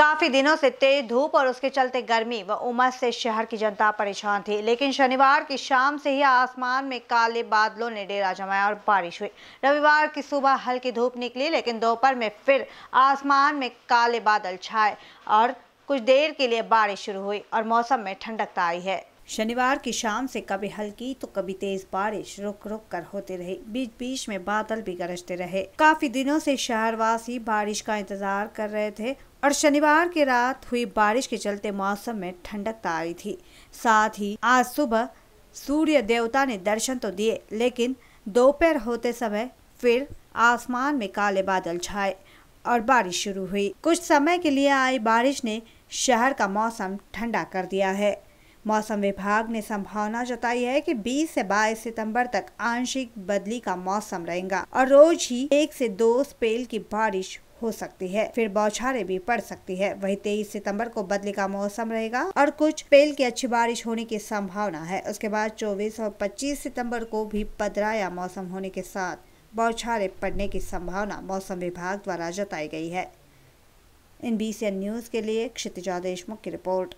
काफी दिनों से तेज धूप और उसके चलते गर्मी व उमस से शहर की जनता परेशान थी लेकिन शनिवार की शाम से ही आसमान में काले बादलों ने डेरा जमाया और बारिश हुई रविवार की सुबह हल्की धूप निकली लेकिन दोपहर में फिर आसमान में काले बादल छाए और कुछ देर के लिए बारिश शुरू हुई और मौसम में ठंडकता तो आई है शनिवार की शाम से कभी हल्की तो कभी तेज बारिश रुक रुक कर होती रही बीच बीच में बादल भी गरजते रहे काफी दिनों से शहरवासी बारिश का इंतजार कर रहे थे और शनिवार के रात हुई बारिश के चलते मौसम में ठंडक आई थी साथ ही आज सुबह सूर्य देवता ने दर्शन तो दिए लेकिन दोपहर होते समय फिर आसमान में काले बादल छाए और बारिश शुरू हुई कुछ समय के लिए आई बारिश ने शहर का मौसम ठंडा कर दिया है मौसम विभाग ने संभावना जताई है कि 20 से 22 सितंबर तक आंशिक बदली का मौसम रहेगा और रोज ही एक से दो स्पेल की बारिश हो सकती है फिर बौछारें भी पड़ सकती है वही तेईस सितम्बर को बदले का मौसम रहेगा और कुछ पेल की अच्छी बारिश होने की संभावना है उसके बाद चौबीस और पच्चीस सितम्बर को भी पदराया मौसम होने के साथ बौछारे पड़ने की संभावना मौसम विभाग द्वारा जताई गई है एन बी न्यूज़ के लिए क्षितिजा देशमुख की रिपोर्ट